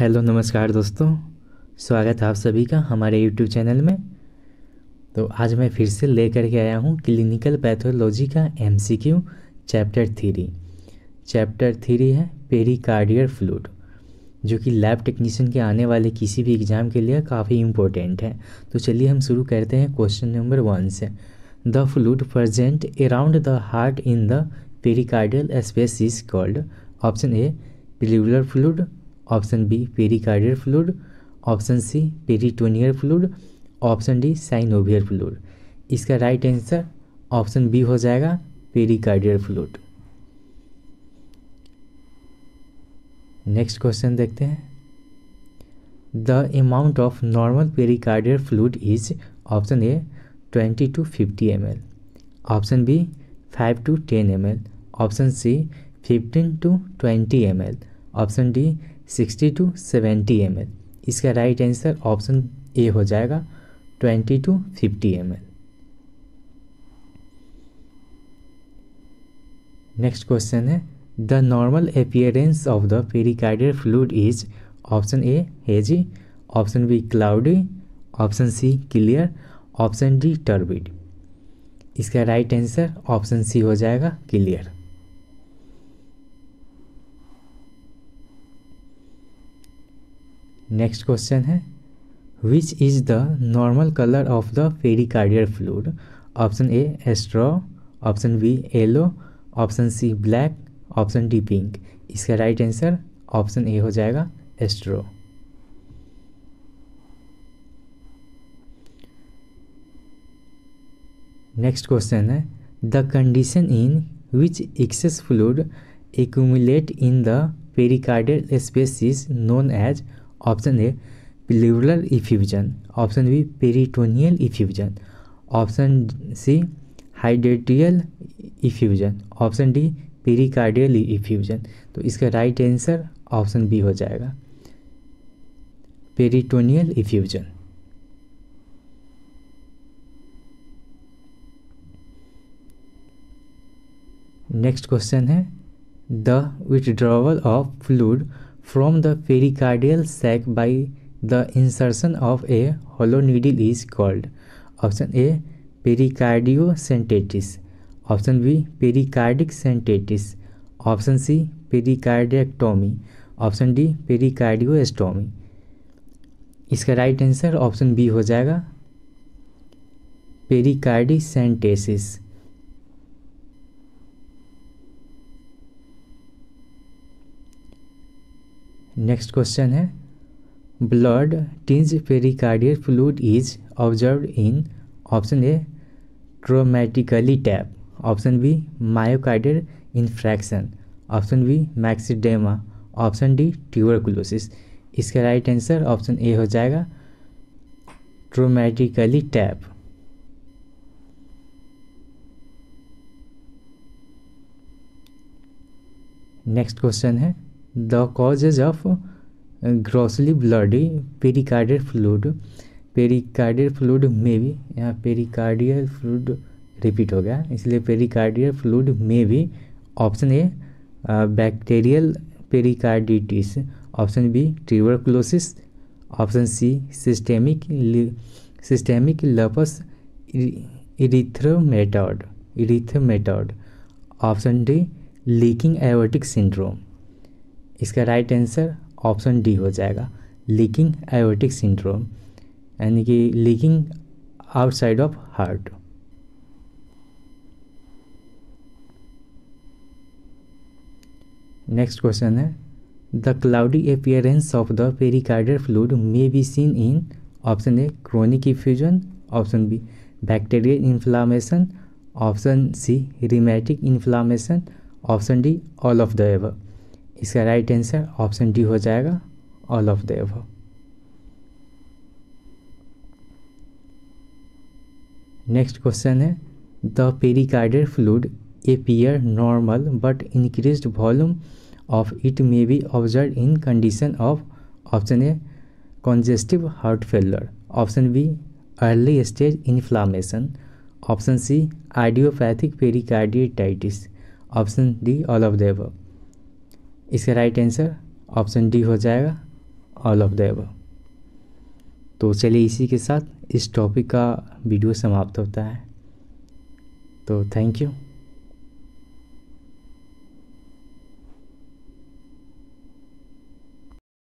hello नमस्कार दोस्तों स्वागत है आप सभी का हमारे यूट्यूब चैनल में तो आज मैं फिर से लेकर के आया हूँ क्लिनिकल पैथोलॉजी का MCQ chapter three chapter three है पेरिकार्डियर फ्लूड जो कि लैब टेक्नीशियन के आने वाले किसी भी एग्ज़ाम के लिए काफ़ी इम्पोर्टेंट है तो चलिए हम शुरू करते हैं क्वेश्चन नंबर वन से the fluid present around the heart in the pericardial space is called option A pleural fluid option B pericardial fluid option C peritoneal fluid option D synovial fluid इसका right answer option B हो जाएगा pericardial fluid next question देखते हैं the amount of normal pericardial fluid is option A twenty to fifty M L option B five to ten M L option C fifteen to twenty M L option D sixty to seventy M इसका right answer option A हो जाएगा twenty to fifty M next question है the normal appearance of the pericardial fluid is option A hazy option B cloudy option C clear option D turbid इसका right answer option C हो जाएगा clear next question है which is the normal colour of the pericardial fluid option A extra option B yellow option C black option D pink इसका right answer option A हो जाएगा straw next question है the condition in which excess fluid accumulate in the pericardial space is known as option A pleural effusion option B peritoneal effusion option C hydratial effusion option D pericardial effusion तो इसका right answer option B हो जाएगा peritoneal effusion next question है the withdrawal of fluid from the pericardial sac by the insertion of a hollow needle is called option A pericardiocentesis option B pericardic centesis option C pericardiectomy option D pericardiostomy इसका right answer option B हो जाएगा pericardiocentesis next question है blood tinge pericardial fluid is observe in option A traumatically tap option B myocardial infarction option B myxoedema option D tuberculosis इसका right answer option A हो जाएगा traumatically tap next question है the causes of grossly bloody pericardial fluid pericardial fluid में भी यहाँ pericardial fluid repeat हो गया इसलिए पेरिकार्डियल फ्लूड में भी option A bacterial pericarditis option B tuberculosis option C systemic systemic lupus erythematosus erythematosus option D leaking aortic syndrome इसका right answer option D हो जाएगा लीकिंग एयोटिक सिंड्रोम यानी कि leaking outside of heart next question है the cloudy appearance of the pericardial fluid may be seen in option A chronic effusion option B bacterial inflammation option C rheumatic inflammation option D all of the ever इसका right answer option D हो जाएगा all of the above next question है the pericardial fluid appear normal but increase volume of it may be observe in condition of option A congestive heart failure option B early stage inflammation option C idiopathic pericarditis option D all of the above इसका right answer option D हो जाएगा all of the ever तो चलिए इसी के साथ इस topic का वीडियो समाप्त होता है तो थैंक यू